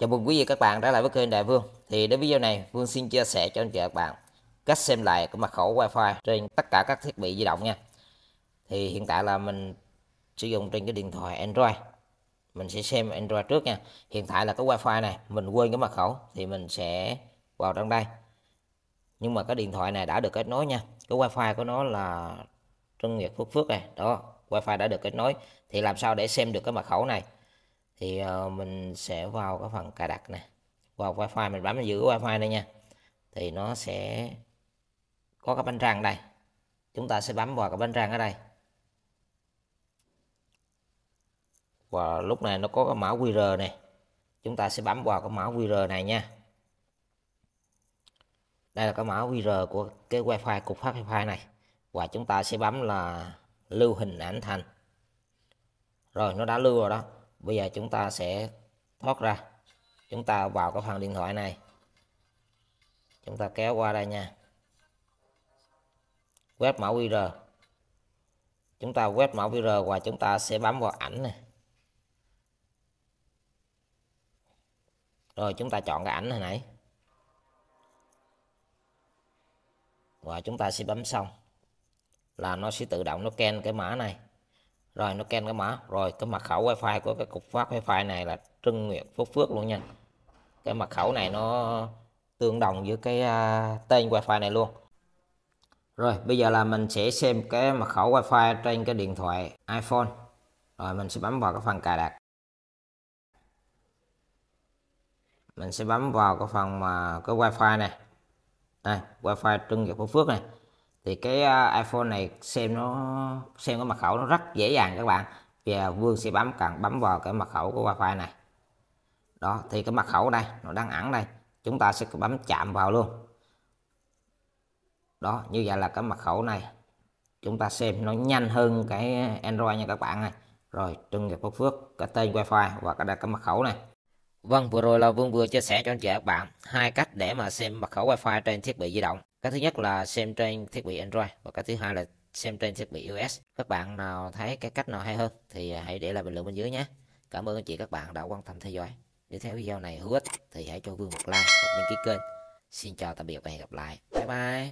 Chào mừng quý vị các bạn đã lại với kênh Đại Vương. Thì đến video này, Vương xin chia sẻ cho anh chị các bạn cách xem lại cái mật khẩu Wi-Fi trên tất cả các thiết bị di động nha. Thì hiện tại là mình sử dụng trên cái điện thoại Android. Mình sẽ xem Android trước nha. Hiện tại là cái Wi-Fi này, mình quên cái mật khẩu thì mình sẽ vào trong đây. Nhưng mà cái điện thoại này đã được kết nối nha. Cái Wi-Fi của nó là Trân Nguyệt Phước Phước này. Đó, Wi-Fi đã được kết nối. Thì làm sao để xem được cái mật khẩu này? thì uh, mình sẽ vào cái phần cài đặt này vào wifi mình bấm giữ wifi đây nha thì nó sẽ có cái bánh răng đây chúng ta sẽ bấm vào cái bánh răng ở đây và lúc này nó có cái mã QR này chúng ta sẽ bấm vào cái mã QR này nha đây là cái mã QR của cái wifi cục phát wifi này và chúng ta sẽ bấm là lưu hình ảnh thành rồi nó đã lưu rồi đó bây giờ chúng ta sẽ thoát ra chúng ta vào cái phần điện thoại này chúng ta kéo qua đây nha quét mã QR chúng ta quét mã QR và chúng ta sẽ bấm vào ảnh này rồi chúng ta chọn cái ảnh hồi nãy và chúng ta sẽ bấm xong là nó sẽ tự động nó ken cái mã này rồi nó ken cái mã rồi cái mật khẩu wifi của cái cục phát wifi này là trưng nguyệt phước phước luôn nha cái mật khẩu này nó tương đồng với cái à, tên wifi này luôn rồi bây giờ là mình sẽ xem cái mật khẩu wifi trên cái điện thoại iphone rồi mình sẽ bấm vào cái phần cài đặt mình sẽ bấm vào cái phần mà cái wifi này đây wifi trưng Nguyệt phước phước này thì cái à, iPhone này xem nó xem cái mật khẩu nó rất dễ dàng các bạn vì Vương sẽ bấm cần bấm vào cái mật khẩu của wifi này đó thì cái mật khẩu đây nó đang ẩn đây chúng ta sẽ bấm chạm vào luôn đó như vậy là cái mật khẩu này chúng ta xem nó nhanh hơn cái Android nha các bạn này rồi Trân Nhật Phước Phước cái tên wifi và cái đặt cái mật khẩu này Vâng, vừa rồi là Vương vừa chia sẻ cho anh chị các bạn hai cách để mà xem mật khẩu Wi-Fi trên thiết bị di động cái thứ nhất là xem trên thiết bị Android và cái thứ hai là xem trên thiết bị us các bạn nào thấy cái cách nào hay hơn thì hãy để lại bình luận bên dưới nhé cảm ơn anh chị các bạn đã quan tâm theo dõi nếu thấy video này hữu ích thì hãy cho Vương một like và đăng ký kênh xin chào tạm biệt và hẹn gặp lại bye bye